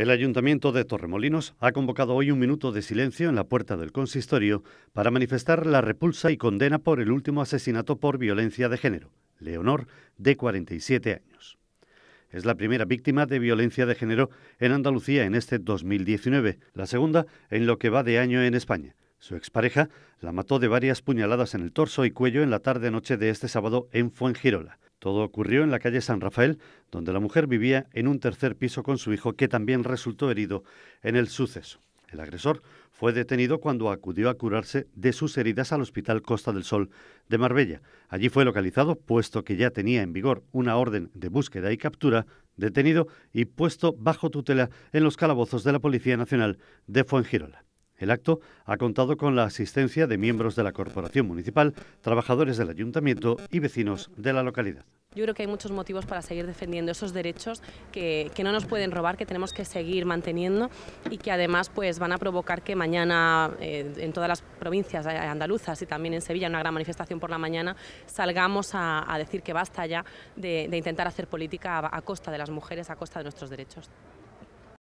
El Ayuntamiento de Torremolinos ha convocado hoy un minuto de silencio en la puerta del consistorio para manifestar la repulsa y condena por el último asesinato por violencia de género, Leonor, de 47 años. Es la primera víctima de violencia de género en Andalucía en este 2019, la segunda en lo que va de año en España. Su expareja la mató de varias puñaladas en el torso y cuello en la tarde-noche de este sábado en Fuengirola. Todo ocurrió en la calle San Rafael, donde la mujer vivía en un tercer piso con su hijo, que también resultó herido en el suceso. El agresor fue detenido cuando acudió a curarse de sus heridas al Hospital Costa del Sol de Marbella. Allí fue localizado, puesto que ya tenía en vigor una orden de búsqueda y captura, detenido y puesto bajo tutela en los calabozos de la Policía Nacional de Fuengirola. El acto ha contado con la asistencia de miembros de la Corporación Municipal, trabajadores del Ayuntamiento y vecinos de la localidad. Yo creo que hay muchos motivos para seguir defendiendo esos derechos que, no nos pueden robar, que tenemos que seguir manteniendo y que además pues, van a provocar que mañana eh, en todas las provincias eh, andaluzas y también en Sevilla, una gran manifestación por la mañana, salgamos a, decir que basta ya de, intentar hacer política a costa de las mujeres, a costa de nuestros derechos.